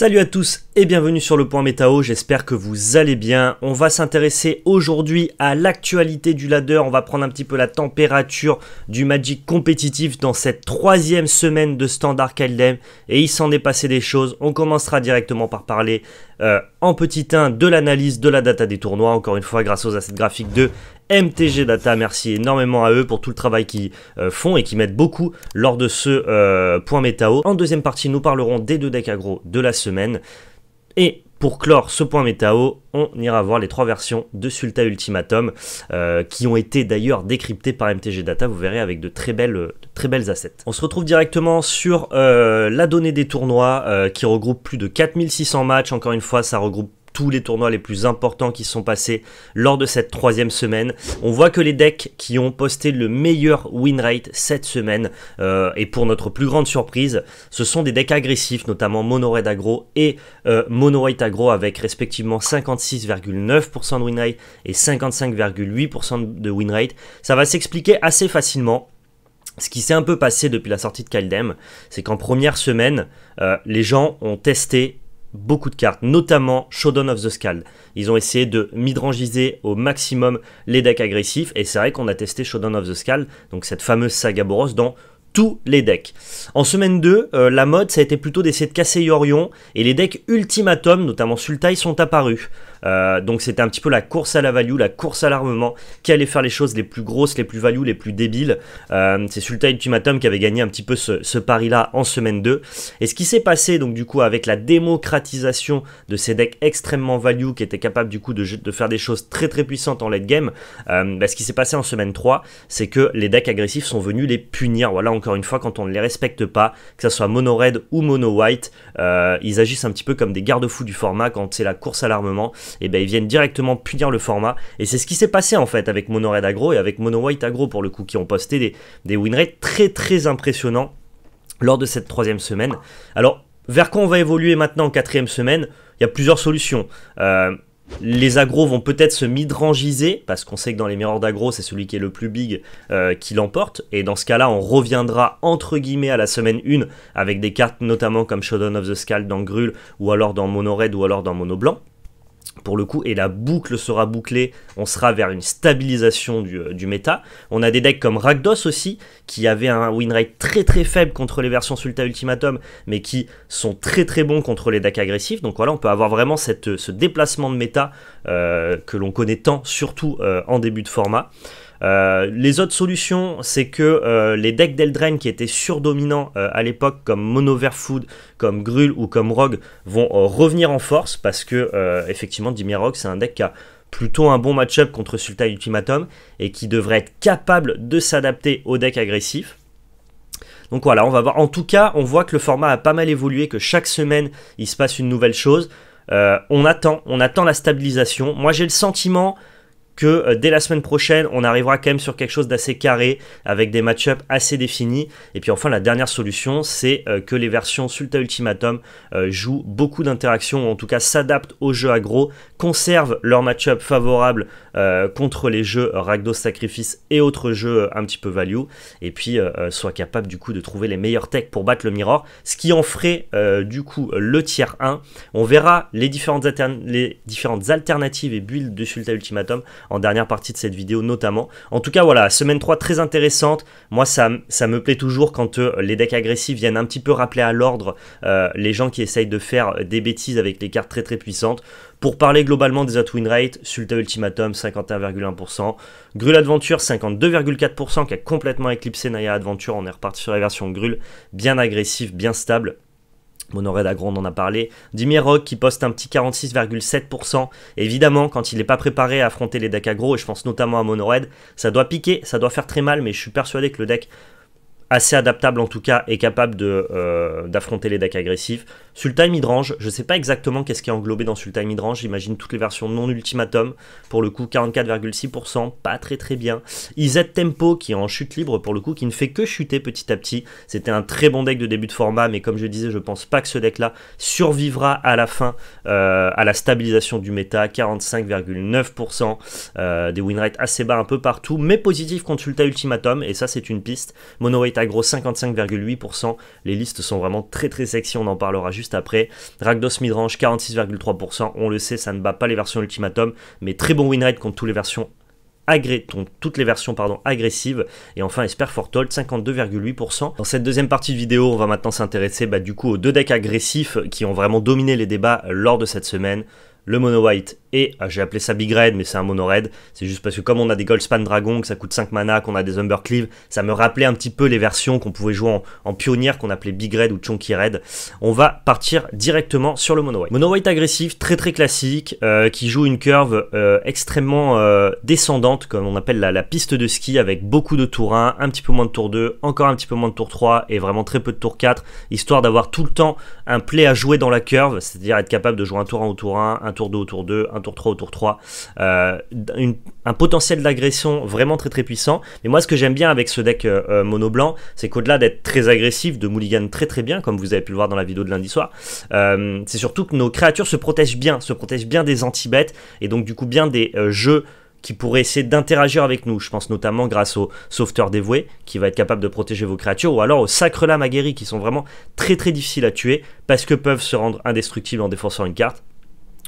Salut à tous et bienvenue sur le point métao, j'espère que vous allez bien. On va s'intéresser aujourd'hui à l'actualité du ladder, on va prendre un petit peu la température du Magic compétitif dans cette troisième semaine de Standard Kaldem et il s'en est passé des choses. On commencera directement par parler euh, en petit 1 de l'analyse de la data des tournois, encore une fois grâce aux assets graphiques de MTG Data. Merci énormément à eux pour tout le travail qu'ils euh, font et qui mettent beaucoup lors de ce euh, point métao. En deuxième partie, nous parlerons des deux decks agro de la semaine. Et pour clore ce point métao, on ira voir les trois versions de Sulta Ultimatum euh, qui ont été d'ailleurs décryptées par MTG Data, vous verrez avec de très belles, très belles assets. On se retrouve directement sur la donnée des tournois qui regroupe plus de 4600 matchs, encore une fois ça regroupe les tournois les plus importants qui sont passés lors de cette troisième semaine. On voit que les decks qui ont posté le meilleur win rate cette semaine, euh, et pour notre plus grande surprise, ce sont des decks agressifs, notamment Mono Red Aggro et euh, Mono White Aggro, avec respectivement 56,9% de win rate et 55,8% de win rate. Ça va s'expliquer assez facilement. Ce qui s'est un peu passé depuis la sortie de Kaldem, c'est qu'en première semaine, euh, les gens ont testé beaucoup de cartes, notamment Shodown of the Skull. Ils ont essayé de midrangiser au maximum les decks agressifs, et c'est vrai qu'on a testé Shodown of the Skull, donc cette fameuse saga Boros, dans tous les decks. En semaine 2, euh, la mode, ça a été plutôt d'essayer de casser Yorion, et les decks Ultimatum, notamment Sultai, sont apparus. Euh, donc c'était un petit peu la course à la value, la course à l'armement, qui allait faire les choses les plus grosses, les plus value, les plus débiles. Euh, c'est Sulta Ultimatum qui avait gagné un petit peu ce, pari-là en semaine 2. Et ce qui s'est passé donc du coup avec la démocratisation de ces decks extrêmement value qui étaient capables du coup de, faire des choses très très puissantes en late game, euh, bah, ce qui s'est passé en semaine 3, c'est que les decks agressifs sont venus les punir. Voilà encore une fois quand on ne les respecte pas, que ça soit mono red ou mono white, ils agissent un petit peu comme des garde-fous du format quand c'est la course à l'armement et eh ben ils viennent directement punir le format. Et c'est ce qui s'est passé en fait avec Mono Red Agro et avec Mono White Agro pour le coup, qui ont posté des, des winrates très très impressionnants lors de cette troisième semaine. Alors, vers quoi on va évoluer maintenant en quatrième semaine Il y a plusieurs solutions. Euh, les agros vont peut-être se midrangiser, parce qu'on sait que dans les miroirs d'agro, c'est celui qui est le plus big euh, qui l'emporte. Et dans ce cas-là, on reviendra entre guillemets à la semaine 1 avec des cartes notamment comme Shodown of the Skull dans Grul, ou alors dans Mono Red, ou alors dans Mono Blanc pour le coup, et la boucle sera bouclée, on sera vers une stabilisation euh, du, méta. On a des decks comme ragdos aussi, qui avaient un win rate très très faible contre les versions Sulta Ultimatum, mais qui sont très très bons contre les decks agressifs. Donc voilà, on peut avoir vraiment euh, ce déplacement de méta euh, que l'on connaît tant, surtout en début de format. Euh, les autres solutions, c'est que euh, les decks d'Eldraine qui étaient surdominants euh, à l'époque, comme Mono Food, comme Grull ou comme Rogue, vont revenir en force parce que, effectivement, dimirox c'est un deck qui a plutôt un bon match-up contre Sultai Ultimatum et qui devrait être capable de s'adapter aux decks agressifs. Donc voilà, on va voir. En tout cas, on voit que le format a pas mal évolué, que chaque semaine, il se passe une nouvelle chose. on attend, on attend la stabilisation. Moi, j'ai le sentiment que euh, dès la semaine prochaine, on arrivera quand même sur quelque chose d'assez carré, avec des match-ups assez définis. Et puis enfin, la dernière solution, c'est euh, que les versions Sulta Ultimatum euh, jouent beaucoup d'interactions, ou en tout cas s'adaptent aux jeux aggro, conservent leur match-up favorable contre les jeux Ragdos Sacrifice et autres jeux un petit peu value, et puis soient capables du coup de trouver les meilleurs techs pour battre le Mirror, ce qui en ferait du coup le tiers 1. On verra les différentes, les différentes alternatives et builds de Sulta Ultimatum en dernière partie de cette vidéo notamment. En tout cas, voilà, semaine 3 très intéressante. Moi, ça, ça me plaît toujours quand euh, les decks agressifs viennent un petit peu rappeler à l'ordre euh, les gens qui essayent de faire euh, des bêtises avec les cartes très très puissantes. Pour parler globalement des at win Sulta Ultimatum 51,1%, Grul Adventure 52,4% qui a complètement éclipsé Naya Adventure, on est reparti sur la version Grul, bien agressif, bien stable. Monored Agro, on en a parlé. rock qui poste un petit 46,7%. Évidemment, quand il n'est pas préparé à affronter les decks aggro, et je pense notamment à Monored, ça doit piquer, ça doit faire très mal, mais je suis persuadé que le deck assez adaptable en tout cas est capable euh, d'affronter les decks agressifs. Sultai Midrange, je ne sais pas exactement qu'est-ce qui est englobé dans Sultai Midrange, j'imagine toutes les versions non ultimatum, pour le coup 44,6%, pas très très bien. IZ Tempo qui est en chute libre pour le coup, qui ne fait que chuter petit à petit, c'était un très bon deck de début de format, mais comme je disais, je pense pas que ce deck là survivra à la fin euh, à la stabilisation du méta, 45,9%, euh, des winrates assez bas un peu partout, mais positif contre Sultai Ultimatum, et ça c'est une piste. Mono White 55,8%, les listes sont vraiment très très sexy, on en parlera juste après. Ragdos midrange 46,3%. On le sait, ça ne bat pas les versions Ultimatum, mais très bon win rate contre toutes les versions toutes les versions pardon, agressives. Et enfin, Esper Fortold, 52,8%. Dans cette deuxième partie de vidéo, on va maintenant s'intéresser bah, du coup aux deux decks agressifs qui ont vraiment dominé les débats lors de cette semaine le mono white et ah, j'ai appelé ça big red mais c'est un mono red. C'est juste parce que comme on a des gold span dragon, que ça coûte 5 mana, qu'on a des umber cleave, ça me rappelait un petit peu les versions qu'on pouvait jouer en, pionnière qu'on appelait big red ou chunky red. On va partir directement sur le mono white. Mono white agressif, très très classique, euh, qui joue une curve euh, extrêmement euh, descendante comme on appelle la, piste de ski avec beaucoup de tour 1, un petit peu moins de tour 2, encore un petit peu moins de tour 3 et vraiment très peu de tour 4, histoire d'avoir tout le temps un play à jouer dans la curve, c'est-à-dire être capable de jouer un tour 1 au tour 1, un tour tour 2 au tour 2, un tour 3 au tour 3. Euh, un potentiel d'agression vraiment très très puissant. Mais moi, ce que j'aime bien avec ce deck euh, euh, mono blanc, c'est qu'au-delà d'être très agressif, de mulligan très très bien, comme vous avez pu le voir dans la vidéo de lundi soir, c'est surtout que nos créatures se protègent bien, se protègent bien des anti-bêtes, et donc du coup bien des jeux qui pourraient essayer d'interagir avec nous. Je pense notamment grâce au sauveteur dévoué qui va être capable de protéger vos créatures ou alors aux sacre lames aguerris qui sont vraiment très très difficiles à tuer parce que peuvent se rendre indestructibles en défonçant une carte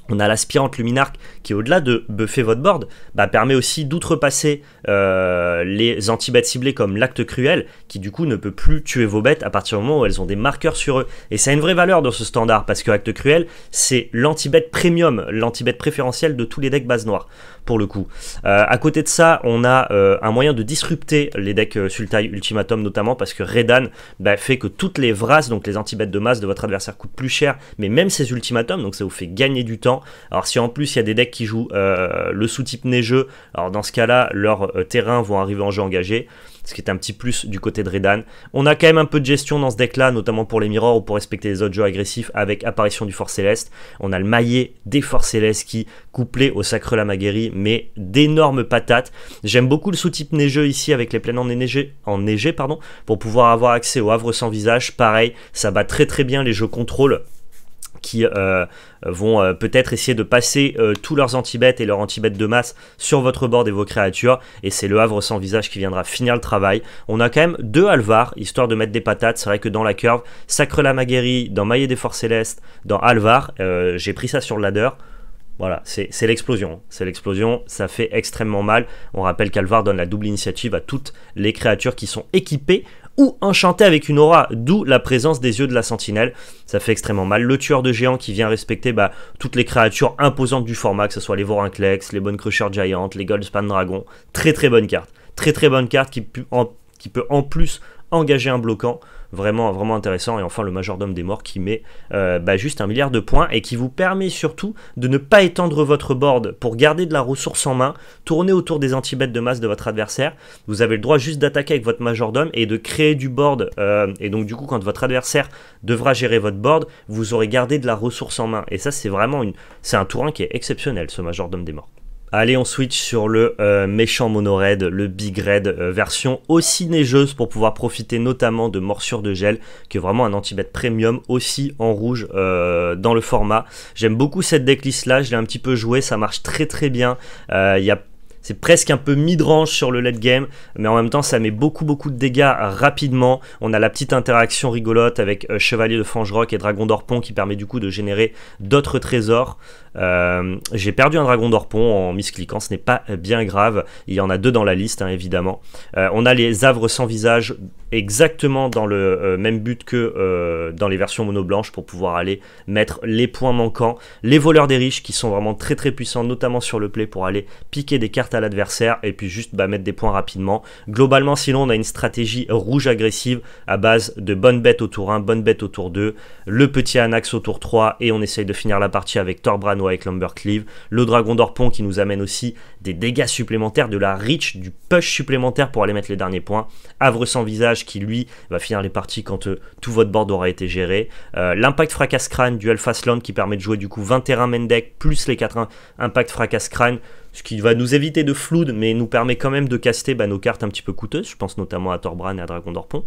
on a l'aspirante luminarque qui, au-delà de buffer votre board, bah, permet aussi d'outrepasser euh, les anti-bêtes ciblées comme l'acte cruel, qui du coup ne peut plus tuer vos bêtes à partir du moment où elles ont des marqueurs sur eux. Et ça a une vraie valeur dans ce standard, parce que l'acte cruel, c'est l'anti-bête premium, l'anti-bête préférentiel de tous les decks base noire, pour le coup. Euh, à côté de ça, on a euh, un moyen de disrupter les decks Sultai Ultimatum, notamment parce que Redan bah, fait que toutes les Vras, donc les anti-bêtes de masse de votre adversaire, coûtent plus cher, mais même ces Ultimatums, donc ça vous fait gagner du temps alors si en plus il y a des decks qui jouent euh, le sous-type neigeux, alors dans ce cas-là, leurs euh, terrains vont arriver en jeu engagé, ce qui est un petit plus du côté de Redan. On a quand même un peu de gestion dans ce deck-là, notamment pour les mirrors ou pour respecter les autres jeux agressifs avec apparition du Fort Céleste. On a le maillet des Forts Célestes qui, couplé au Sacre Maguerie, met d'énormes patates. J'aime beaucoup le sous-type neigeux ici avec les plaines en Neige, pardon, pour pouvoir avoir accès au Havre sans visage. Pareil, ça bat très très bien les jeux contrôle qui euh, vont euh, peut-être essayer de passer euh, tous leurs anti et leurs anti-bêtes de masse sur votre board et vos créatures. Et c'est le Havre sans visage qui viendra finir le travail. On a quand même deux Alvar, histoire de mettre des patates. C'est vrai que dans la curve, Sacre la Maguerie, dans Maillet des Forces Célestes, dans Alvar, j'ai pris ça sur le ladder. Voilà, c'est l'explosion. C'est l'explosion, ça fait extrêmement mal. On rappelle qu'Alvar donne la double initiative à toutes les créatures qui sont équipées ou enchanté avec une aura, d'où la présence des yeux de la sentinelle. Ça fait extrêmement mal. Le tueur de géants qui vient respecter bah, toutes les créatures imposantes du format, que ce soit les Vorinclex, les Bonnes Crusher Giant, les Goldspan Dragon. Très très bonne carte. Très très bonne carte qui peut en plus engager un bloquant. Vraiment, vraiment intéressant. Et enfin, le majordome des morts qui met euh, bah, juste un milliard de points et qui vous permet surtout de ne pas étendre votre board pour garder de la ressource en main, tourner autour des anti-bêtes de masse de votre adversaire. Vous avez le droit juste d'attaquer avec votre majordome et de créer du board. Euh, et donc, du coup, quand votre adversaire devra gérer votre board, vous aurez gardé de la ressource en main. Et ça, c'est vraiment une, c'est un tour qui est exceptionnel, ce majordome des morts. Allez, on switch sur le euh, méchant mono raid, le big raid euh, version aussi neigeuse pour pouvoir profiter notamment de morsures de gel, qui est vraiment un anti-bet premium aussi en rouge euh, dans le format. J'aime beaucoup cette decklist là, je l'ai un petit peu joué, ça marche très très bien. Il y a c'est presque un peu mid-range sur le late game, mais en même temps, ça met beaucoup, beaucoup de dégâts rapidement. On a la petite interaction rigolote avec euh, Chevalier de rock et Dragon d'Orpon qui permet du coup de générer d'autres trésors. Euh, j'ai perdu un Dragon d'Orpon en cliquant, ce n'est pas bien grave. Il y en a deux dans la liste, hein, évidemment. Euh, on a les Havres sans visage exactement dans le même but que dans les versions mono blanches pour pouvoir aller mettre les points manquants. Les voleurs des riches qui sont vraiment très, très puissants, notamment sur le play pour aller piquer des cartes à l'adversaire et puis juste bah, mettre des points rapidement. Globalement, sinon, on a une stratégie rouge agressive à base de bonne bête au tour 1, bonne bête au tour 2, le petit Anax au tour 3 et on essaye de finir la partie avec ou avec Lumbercleave, le Dragon d'Orpon qui nous amène aussi des dégâts supplémentaires, de la reach, du push supplémentaire pour aller mettre les derniers points, Havre sans visage qui lui va finir les parties quand euh, tout votre board aura été géré, euh, l'impact fracas crâne du Alpha Land qui permet de jouer du coup 20 terrains Mendek plus les 4 impacts fracasse crâne ce qui va nous éviter de flood, mais nous permet quand même de caster bah, nos cartes un petit peu coûteuses. Je pense notamment à Torbran et à Dragon d'Orpon.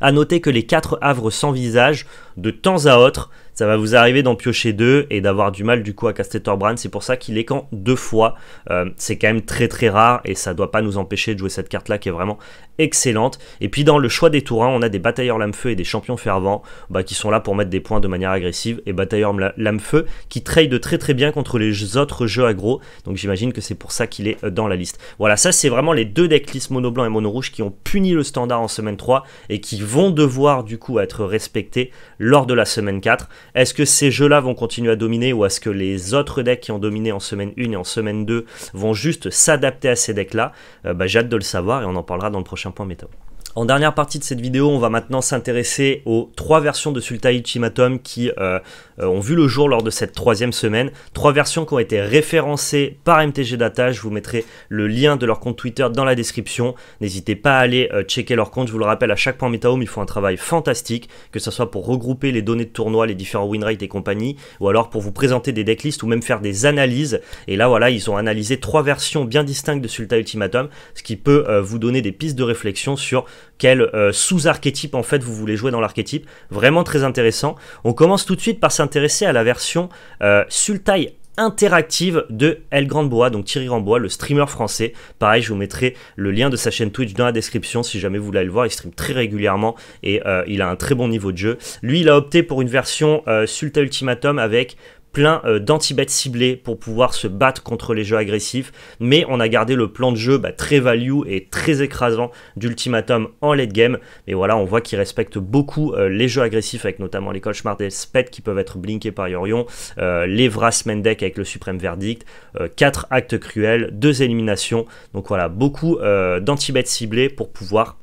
À noter que les 4 havres sans visage, de temps à autre, ça va vous arriver d'en piocher deux et d'avoir du mal du coup à caster Torbran, C'est pour ça qu'il est quand deux fois. Euh, c'est quand même très très rare et ça doit pas nous empêcher de jouer cette carte là qui est vraiment excellente. Et puis dans le choix des tours 1, on a des batailleurs lame-feu et des champions fervents bah, qui sont là pour mettre des points de manière agressive et batailleurs lame-feu qui de très très bien contre les autres jeux aggro. Donc j'imagine que c'est pour ça qu'il est euh, dans la liste. Voilà, ça c'est vraiment les deux decklists mono blanc et mono rouge qui ont puni le standard en semaine 3 et qui vont devoir du coup être respectés lors de la semaine 4. Est-ce que ces jeux-là vont continuer à dominer ou est-ce que les autres decks qui ont dominé en semaine 1 et en semaine 2 vont juste s'adapter à ces decks-là euh, bah, J'ai hâte de le savoir et on en parlera dans le prochain point météo. En dernière partie de cette vidéo, on va maintenant s'intéresser aux trois versions de Sultai Ultimatum qui euh, euh, ont vu le jour lors de cette troisième semaine. Trois versions qui ont été référencées par MTG Data. Je vous mettrai le lien de leur compte Twitter dans la description. N'hésitez pas à aller euh, checker leur compte. Je vous le rappelle, à chaque point MetaHome, ils font un travail fantastique, que ce soit pour regrouper les données de tournoi, les différents win rates et compagnie, ou alors pour vous présenter des decklists ou même faire des analyses. Et là, voilà, ils ont analysé trois versions bien distinctes de Sultai Ultimatum, ce qui peut vous donner des pistes de réflexion sur quel euh, sous-archétype en fait vous voulez jouer dans l'archétype. Vraiment très intéressant. On commence tout de suite par s'intéresser à la version euh, Sultai interactive de El Grand donc Thierry Rambois, le streamer français. Pareil, je vous mettrai le lien de sa chaîne Twitch dans la description si jamais vous voulez le voir. Il stream très régulièrement et euh, il a un très bon niveau de jeu. Lui, il a opté pour une version euh, Ultimatum avec plein euh, d'anti-bêtes ciblés pour pouvoir se battre contre les jeux agressifs, mais on a gardé le plan de jeu bah, très value et très écrasant d'Ultimatum en late game. Mais voilà, on voit qu'il respecte beaucoup euh, les jeux agressifs avec notamment les Cauchemars des Spets qui peuvent être blinkés par Yorion, euh, les Vras avec le Suprême Verdict, quatre 4 actes cruels, 2 éliminations. Donc voilà, beaucoup d'anti-bêtes ciblés pour pouvoir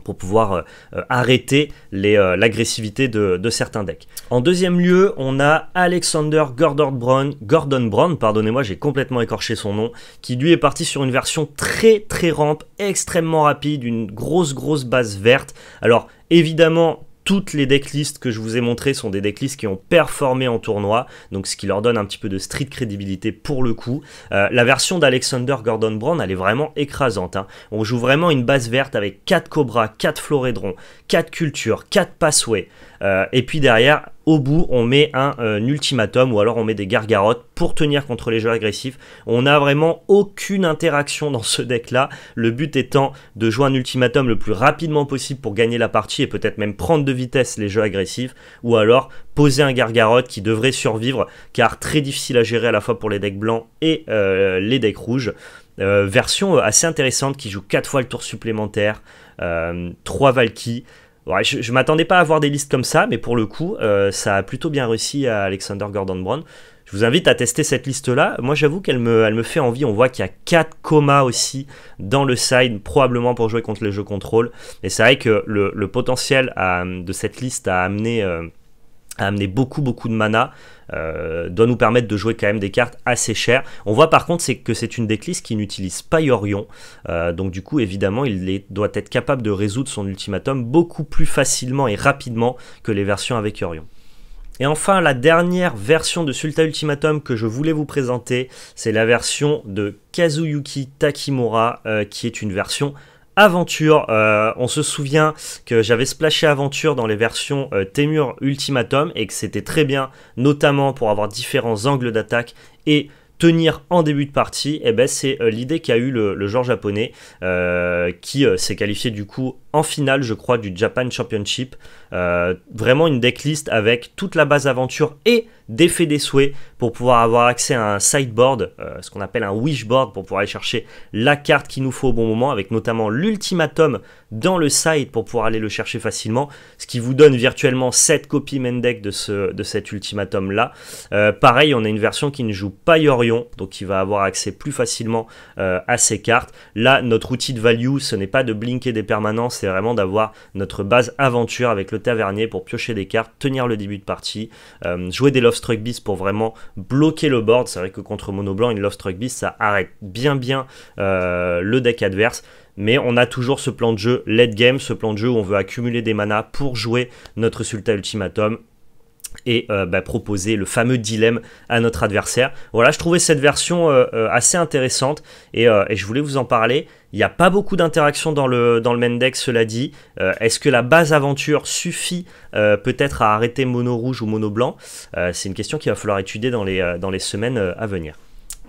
pour pouvoir euh, euh, arrêter euh, l'agressivité de, certains decks. En deuxième lieu, on a Alexander Gordon Brown, Gordon Brown pardonnez-moi, j'ai complètement écorché son nom, qui lui est parti sur une version très très rampe, extrêmement rapide, une grosse grosse base verte. Alors évidemment, toutes les decklists que je vous ai montrées sont des decklists qui ont performé en tournoi, donc ce qui leur donne un petit peu de street crédibilité pour le coup. Euh, la version d'Alexander Gordon Brown, elle est vraiment écrasante. Hein. On joue vraiment une base verte avec 4 Cobras, 4 Florédrons, 4 Cultures, 4 Passways, euh, et puis derrière au bout, on met un, euh, ultimatum ou alors on met des gargarottes pour tenir contre les jeux agressifs. On n'a vraiment aucune interaction dans ce deck-là. Le but étant de jouer un ultimatum le plus rapidement possible pour gagner la partie et peut-être même prendre de vitesse les jeux agressifs ou alors poser un gargarotte qui devrait survivre car très difficile à gérer à la fois pour les decks blancs et euh, les decks rouges. Euh, version assez intéressante qui joue 4 fois le tour supplémentaire, 3 Valkyries je, m'attendais pas à avoir des listes comme ça, mais pour le coup, euh, ça a plutôt bien réussi à Alexander Gordon Brown. Je vous invite à tester cette liste-là. Moi, j'avoue qu'elle me, fait envie. On voit qu'il y a 4 comas aussi dans le side, probablement pour jouer contre les jeux contrôle. Et c'est vrai que le, potentiel euh, de cette liste a amené... Euh, à amener beaucoup beaucoup de mana, euh, doit nous permettre de jouer quand même des cartes assez chères. On voit par contre que c'est une decklist qui n'utilise pas Yorion, euh, donc du coup évidemment il doit être capable de résoudre son ultimatum beaucoup plus facilement et rapidement que les versions avec Yorion. Et enfin, la dernière version de Sulta Ultimatum que je voulais vous présenter, c'est la version de Kazuyuki Takimura, euh, qui est une version Aventure. Euh, on se souvient que j'avais splashé Aventure dans les versions euh, Temur Ultimatum et que c'était très bien, notamment pour avoir différents angles d'attaque et tenir en début de partie, et eh ben, c'est euh, l'idée qu'a eu le, genre joueur japonais euh, qui euh, s'est qualifié du coup en finale, je crois, du Japan Championship. vraiment une decklist avec toute la base aventure et des des souhaits pour pouvoir avoir accès à un sideboard, ce qu'on appelle un wishboard, pour pouvoir aller chercher la carte qu'il nous faut au bon moment, avec notamment l'ultimatum dans le site pour pouvoir aller le chercher facilement, ce qui vous donne virtuellement 7 copies main de, de cet ultimatum là. Euh, pareil, on a une version qui ne joue pas Yorion, donc qui va avoir accès plus facilement euh, à ces cartes. Là, notre outil de value, ce n'est pas de blinker des permanents, c'est vraiment d'avoir notre base aventure avec le tavernier pour piocher des cartes, tenir le début de partie, euh, jouer des Love Struck Beast pour vraiment bloquer le board. C'est vrai que contre Mono Blanc, une Love Struck Beast, ça arrête bien bien le deck adverse mais on a toujours ce plan de jeu late game, ce plan de jeu où on veut accumuler des manas pour jouer notre Sulta Ultimatum et euh, bah, proposer le fameux dilemme à notre adversaire. Voilà, je trouvais cette version euh, euh, assez intéressante et, je voulais vous en parler. Il n'y a pas beaucoup d'interactions dans le, dans le main deck, cela dit. Est-ce que la base aventure suffit peut-être à arrêter mono rouge ou mono blanc C'est une question qu'il va falloir étudier dans les, dans les semaines à venir.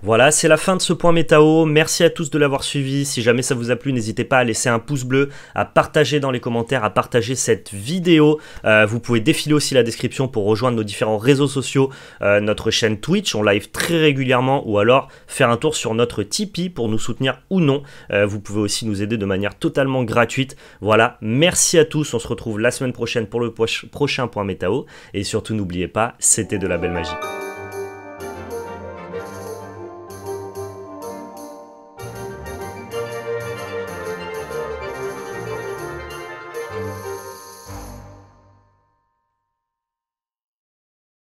Voilà, c'est la fin de ce point Métao, Merci à tous de l'avoir suivi. Si jamais ça vous a plu, n'hésitez pas à laisser un pouce bleu, à partager dans les commentaires, à partager cette vidéo. Euh, vous pouvez défiler aussi la description pour rejoindre nos différents réseaux sociaux, euh, notre chaîne Twitch, on live très régulièrement, ou alors faire un tour sur notre Tipeee pour nous soutenir ou non. Euh, vous pouvez aussi nous aider de manière totalement gratuite. Voilà, merci à tous. On se retrouve la semaine prochaine pour le prochain point Métao, Et surtout, n'oubliez pas, c'était de la belle magie.